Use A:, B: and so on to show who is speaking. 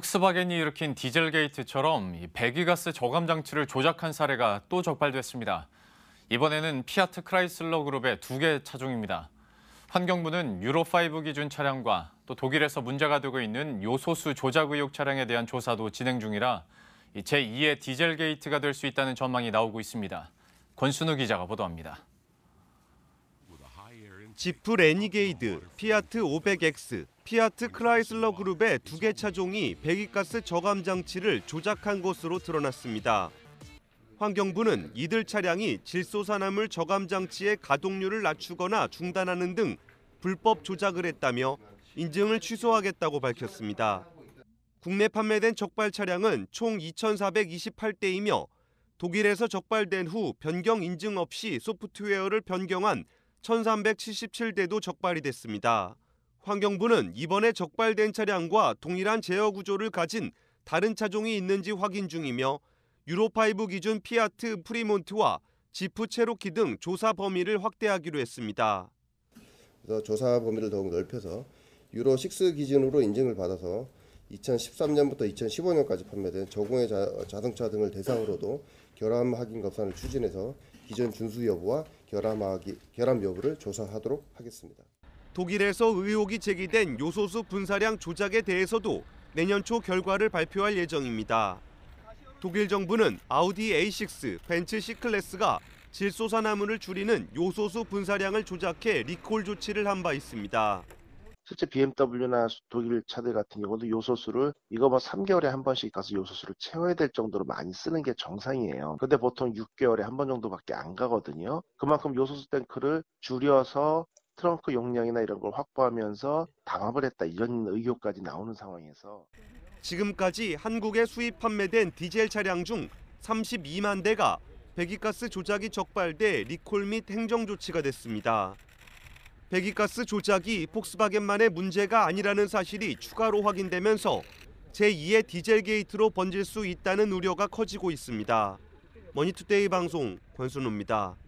A: 폭스바겐이 일으킨 디젤게이트처럼 배기가스 저감 장치를 조작한 사례가 또 적발됐습니다. 이번에는 피아트 크라이슬러 그룹의 두 개 차종입니다. 환경부는 유로5 기준 차량과 또 독일에서 문제가 되고 있는 요소수 조작 의혹 차량에 대한 조사도 진행 중이라 제2의 디젤게이트가 될 수 있다는 전망이 나오고 있습니다. 권순우 기자가 보도합니다.
B: 지프 레니게이드, 피아트 500X, 피아트 크라이슬러 그룹의 두 개 차종이 배기가스 저감 장치를 조작한 것으로 드러났습니다. 환경부는 이들 차량이 질소산화물 저감 장치의 가동률을 낮추거나 중단하는 등 불법 조작을 했다며 인증을 취소하겠다고 밝혔습니다. 국내 판매된 적발 차량은 총 2,428대이며 독일에서 적발된 후 변경 인증 없이 소프트웨어를 변경한 1,377대도 적발이 됐습니다. 환경부는 이번에 적발된 차량과 동일한 제어 구조를 가진 다른 차종이 있는지 확인 중이며 유로5 기준 피아트 프리몬트와 지프 체로키 등 조사 범위를 확대하기로 했습니다.
C: 그래서 조사 범위를 더욱 넓혀서 유로6 기준으로 인증을 받아서 2013년부터 2015년까지 판매된 저공해 자, 동차 등을 대상으로도 결함 확인 검사를 추진해서 기존 준수 여부와 결함, 결함 여부를 조사하도록
B: 하겠습니다. 독일에서 의혹이 제기된 요소수 분사량 조작에 대해서도 내년 초 결과를 발표할 예정입니다. 독일 정부는 아우디 A6, 벤츠 C클래스가 질소산화물을 줄이는 요소수 분사량을 조작해 리콜 조치를 한 바 있습니다.
D: 실제 BMW나 독일 차들 같은 경우도 요소수를 이거 뭐 3개월에 한 번씩 가서 요소수를 채워야 될 정도로 많이 쓰는 게 정상이에요. 근데 보통 6개월에 한 번 정도밖에 안 가거든요. 그만큼 요소수 탱크를 줄여서 트렁크 용량이나 이런 걸 확보하면서 담합을 했다 이런 의혹까지 나오는 상황에서
B: 지금까지 한국에 수입 판매된 디젤 차량 중 32만 대가 배기가스 조작이 적발돼 리콜 및 행정 조치가 됐습니다. 배기가스 조작이 폭스바겐만의 문제가 아니라는 사실이 추가로 확인되면서 제2의 디젤 게이트로 번질 수 있다는 우려가 커지고 있습니다. 머니투데이 방송 권순우입니다.